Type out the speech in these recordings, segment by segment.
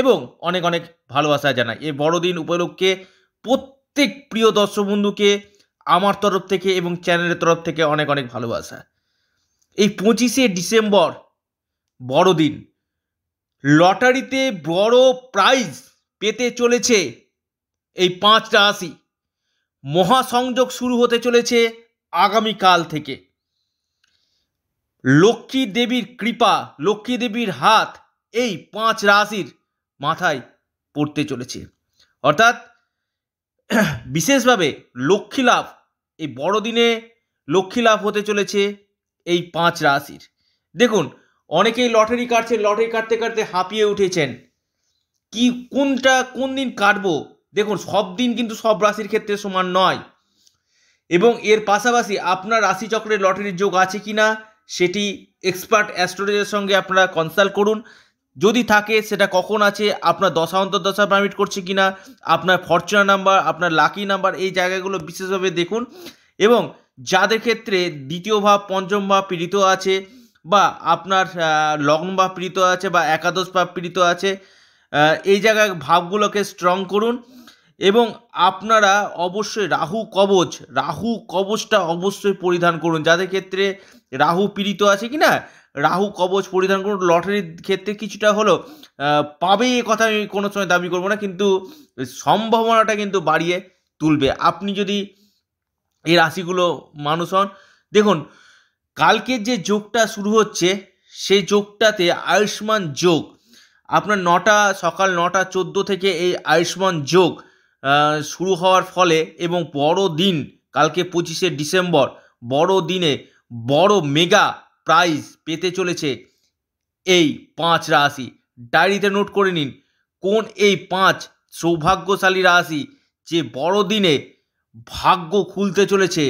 এবং অনেক অনেক ভালোবাসা জানাই এই বড়দিন উপলক্ষে প্রত্যেক প্রিয় দর্শক বন্ধুকে আমার তরফ থেকে এবং চ্যানেলের তরফ থেকে অনেক অনেক ভালোবাসা এই পঁচিশে ডিসেম্বর বড়দিন লটারিতে বড় প্রাইজ পেতে চলেছে এই পাঁচটা আশি মহাসংযোগ শুরু হতে চলেছে আগামীকাল থেকে লক্ষ্মী দেবীর কৃপা লক্ষ্মী দেবীর হাত এই পাঁচ রাশির মাথায় পড়তে চলেছে অর্থাৎ বিশেষভাবে লক্ষ্মী লাভ এই বড়দিনে লক্ষ্মী লাভ হতে চলেছে এই পাঁচ রাশির দেখুন অনেকেই লটারি কাটছে লটারি কাটতে কাটতে হাঁপিয়ে উঠেছেন কি কোনটা কোন দিন কাটবো দেখুন সব দিন কিন্তু সব রাশির ক্ষেত্রে সমান নয় এবং এর পাশাপাশি আপনার রাশিচক্রের লটারির যোগ আছে কি না সেটি এক্সপার্ট অ্যাস্ট্রোলজারের সঙ্গে আপনারা কনসাল্ট করুন যদি থাকে সেটা কখন আছে আপনার দশা অন্তর্দশা পারমিট করছে কি না আপনার ফরচুনার নাম্বার আপনার লাকি নাম্বার এই জায়গাগুলো বিশেষভাবে দেখুন এবং যাদের ক্ষেত্রে দ্বিতীয় ভাব পঞ্চম ভাব পীড়িত আছে বা আপনার লগ্ন ভাব পীড়িত আছে বা একাদশ ভাব পীড়িত আছে এই জায়গায় ভাবগুলোকে স্ট্রং করুন এবং আপনারা অবশ্যই রাহু কবচ রাহু কবচটা অবশ্যই পরিধান করুন যাদের ক্ষেত্রে রাহু পীড়িত আছে কি না রাহু কবচ পরিধান করুন লটারির ক্ষেত্রে কিছুটা হলো পাবে এ কথা আমি কোনো সময় দাবি করবো না কিন্তু সম্ভাবনাটা কিন্তু বাড়িয়ে তুলবে আপনি যদি এই রাশিগুলো মানুষ হন দেখুন কালকের যে যোগটা শুরু হচ্ছে সেই যোগটাতে আয়ুষ্মান যোগ আপনার নটা সকাল নটা চোদ্দো থেকে এই আয়ুষ্মান যোগ শুরু হওয়ার ফলে এবং বড় দিন কালকে পঁচিশে ডিসেম্বর বড় দিনে বড় মেগা প্রাইজ পেতে চলেছে এই পাঁচ রাশি ডায়েরিতে নোট করে নিন কোন এই পাঁচ সৌভাগ্যশালী রাশি যে বড়দিনে ভাগ্য খুলতে চলেছে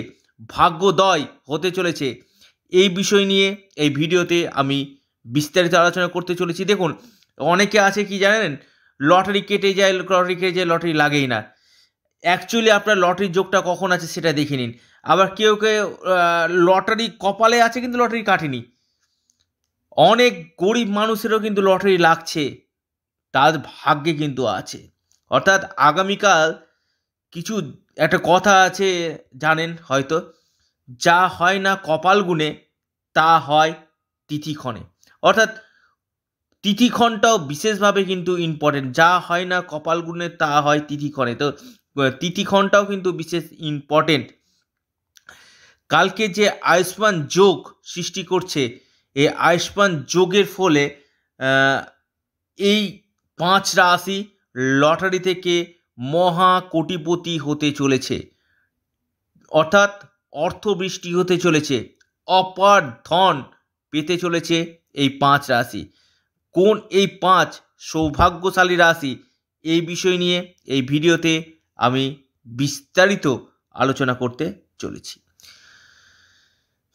ভাগ্যদয় হতে চলেছে এই বিষয় নিয়ে এই ভিডিওতে আমি বিস্তারিত আলোচনা করতে চলেছি দেখুন অনেকে আছে কি জানেন লটারি কেটে যায় লটারি কেটে যায় লটারি লাগেই না অ্যাকচুয়ালি আপনার লটারির যোগটা কখন আছে সেটা দেখে নিন আবার কেউ কেউ লটারি কপালে আছে কিন্তু লটারি কাটেনি অনেক গরিব মানুষেরও কিন্তু লটারি লাগছে তার ভাগ্যে কিন্তু আছে অর্থাৎ আগামীকাল কিছু একটা কথা আছে জানেন হয়তো যা হয় না কপাল গুণে তা হয় তিথিক্ষণে অর্থাৎ তিথিক্ষণটাও বিশেষভাবে কিন্তু ইম্পর্টেন্ট যা হয় না কপাল গুণে তা হয় তিথিক্ষণে তো তিথিক্ষণটাও কিন্তু বিশেষ ইম্পর্টেন্ট কালকে যে আয়ুষ্মান যোগ সৃষ্টি করছে এই আয়ুষ্মান যোগের ফলে এই পাঁচ রাশি লটারি থেকে মহা কোটিপতি হতে চলেছে অর্থাৎ অর্থবৃষ্টি হতে চলেছে অপার ধন পেতে চলেছে এই পাঁচ রাশি কোন এই পাঁচ সৌভাগ্যশালী রাশি এই বিষয় নিয়ে এই ভিডিওতে আমি বিস্তারিত আলোচনা করতে চলেছি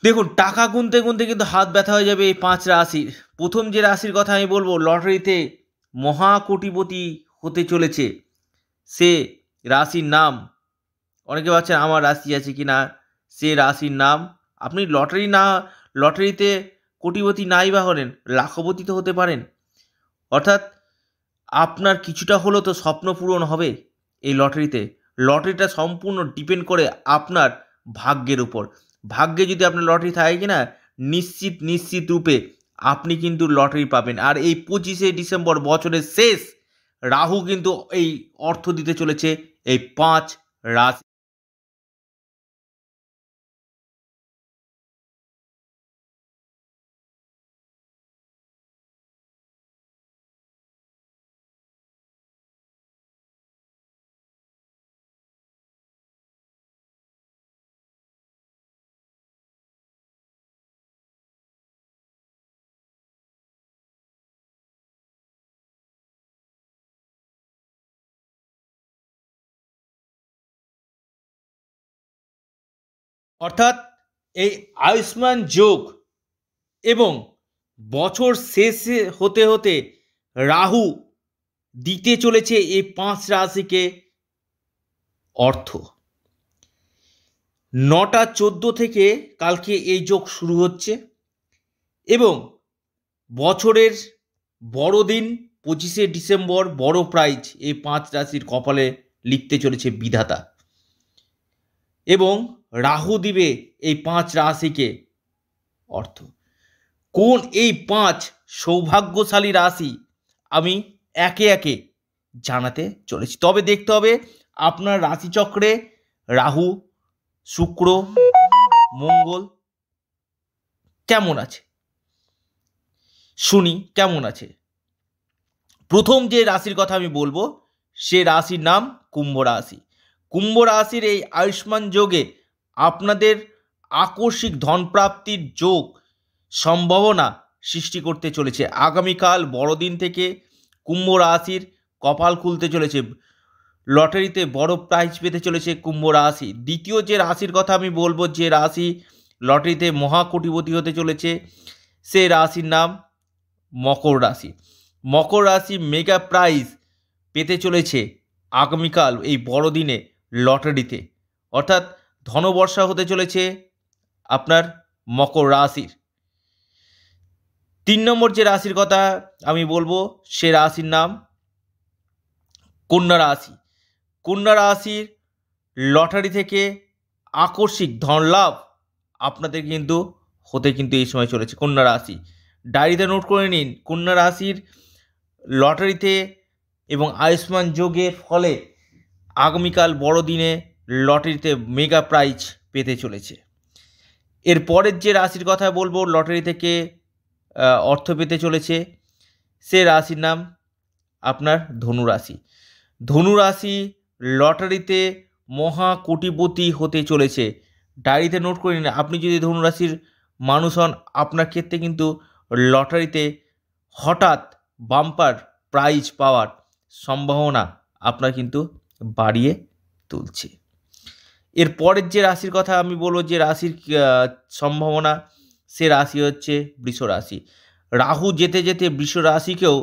দেখুন টাকা গুনতে গুনতে কিন্তু হাত ব্যথা হয়ে যাবে এই পাঁচ রাশির প্রথম যে রাশির কথা আমি বলবো লটারিতে মহাকোটিপতি হতে চলেছে সে রাশির নাম অনেকে ভাবছেন আমার রাশি আছে কি না সে রাশির নাম আপনি লটারি না লটারিতে কোটিপতি নাই বা হলেন লাখপতি তো হতে পারেন অর্থাৎ আপনার কিছুটা হলো তো স্বপ্ন পূরণ হবে এই লটারিতে লটারিটা সম্পূর্ণ ডিপেন্ড করে আপনার ভাগ্যের উপর ভাগ্যে যদি আপনার লটারি থাকে কিনা নিশ্চিত নিশ্চিত রূপে আপনি কিন্তু লটারি পাবেন আর এই পঁচিশে ডিসেম্বর বছরের শেষ রাহু কিন্তু এই অর্থ দিতে চলেছে এই পাঁচ রাশি অর্থাৎ এই আয়ুষ্মান যোগ এবং বছর শেষে হতে হতে রাহু দিতে চলেছে এই পাঁচ রাশিকে অর্থ নটা চোদ্দো থেকে কালকে এই যোগ শুরু হচ্ছে এবং বছরের বড় দিন পঁচিশে ডিসেম্বর বড় প্রাইজ এই পাঁচ রাশির কপালে লিখতে চলেছে বিধাতা এবং রাহু দিবে এই পাঁচ রাশিকে অর্থ কোন এই পাঁচ সৌভাগ্যশালী রাশি আমি একে একে জানাতে চলেছি তবে দেখতে হবে আপনার রাশিচক্রে রাহু শুক্র মঙ্গল কেমন আছে শুনি কেমন আছে প্রথম যে রাশির কথা আমি বলবো সে রাশির নাম কুম্ভ রাশি কুম্ভ রাশির এই আয়ুষ্মান যোগে আপনাদের আকস্মিক ধনপ্রাপ্তির যোগ সম্ভাবনা সৃষ্টি করতে চলেছে আগামীকাল বড়দিন থেকে কুম্ভ রাশির কপাল খুলতে চলেছে লটারিতে বড় প্রাইজ পেতে চলেছে কুম্ভ রাশি দ্বিতীয় যে রাশির কথা আমি বলবো যে রাশি লটারিতে মহাকোটিপতি হতে চলেছে সে রাশির নাম মকর রাশি মকর রাশি মেগা প্রাইজ পেতে চলেছে আগামীকাল এই বড়দিনে লটারিতে অর্থাৎ ধনবর্ষা হতে চলেছে আপনার মকর রাশির তিন নম্বর যে রাশির কথা আমি বলবো সে রাশির নাম কন্যা রাশি কন্যা রাশির লটারি থেকে আকস্মিক ধনলাভ আপনাদের কিন্তু হতে কিন্তু এই সময় চলেছে কন্যা রাশি ডায়েরিতে নোট করে নিন কন্যা রাশির লটারিতে এবং আয়ুষ্মান যোগের ফলে আগামীকাল বড়দিনে লটারিতে মেগা প্রাইজ পেতে চলেছে এর পরের যে রাশির কথা বলবো লটারি থেকে অর্থ পেতে চলেছে সে রাশির নাম আপনার ধনু রাশি ধনু রাশি লটারিতে মহা কোটিপতি হতে চলেছে ডায়েরিতে নোট করে নিন আপনি যদি ধনুরাশির মানুষ হন আপনার ক্ষেত্রে কিন্তু লটারিতে হঠাৎ বাম্পার প্রাইজ পাওয়ার সম্ভাবনা আপনার কিন্তু বাড়িয়ে তুলছে এর পরের যে রাশির কথা আমি বলবো যে রাশির সম্ভাবনা সে রাশি হচ্ছে বৃষ রাশি রাহু যেতে যেতে বৃষ রাশিকেও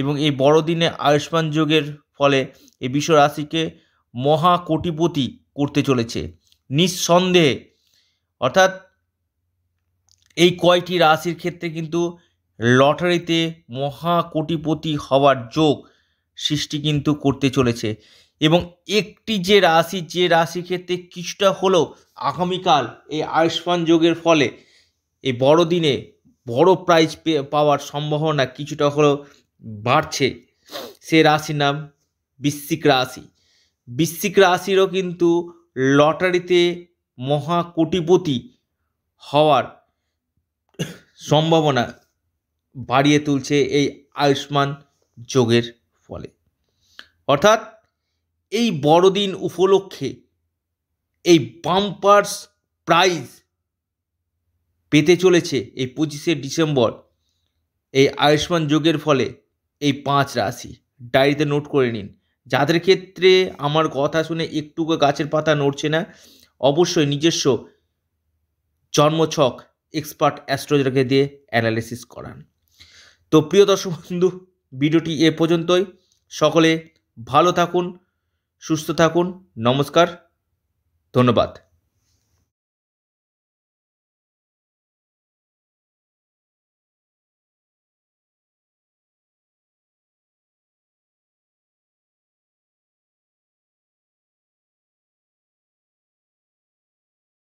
এবং এই বড়দিনে আয়ুষ্মান যোগের ফলে এই বিশ্ব রাশিকে মহা কোটিপতি করতে চলেছে নিঃসন্দেহে অর্থাৎ এই কয়টি রাশির ক্ষেত্রে কিন্তু লটারিতে মহা কোটিপতি হওয়ার যোগ সৃষ্টি কিন্তু করতে চলেছে এবং একটি যে রাশি যে রাশি ক্ষেত্রে কিছুটা হলেও আগামীকাল এই আয়ুষ্মান যোগের ফলে এই বড়দিনে বড় প্রাইজ পাওয়ার সম্ভাবনা কিছুটা হলেও বাড়ছে সে রাশির নাম বিশ্বিক রাশি বিশ্বিক রাশিরও কিন্তু লটারিতে মহা কোটিপতি হওয়ার সম্ভাবনা বাড়িয়ে তুলছে এই আয়ুষ্মান যোগের ফলে অর্থাৎ এই বড়দিন উপলক্ষে এই বাম্পার্স প্রাইজ পেতে চলেছে এই পঁচিশে ডিসেম্বর এই আয়ুষ্মান যোগের ফলে এই পাঁচ রাশি ডায়েরিতে নোট করে নিন যাদের ক্ষেত্রে আমার কথা শুনে একটুকু গাছের পাতা নড়ছে না অবশ্যই নিজস্ব জন্মছক এক্সপার্ট অ্যাস্ট্রোলজারকে দিয়ে অ্যানালিসিস করান তো প্রিয় দর্শক বন্ধু ভিডিওটি এ পর্যন্তই সকলে ভালো থাকুন সুস্থ থাকুন নমস্কার ধন্যবাদ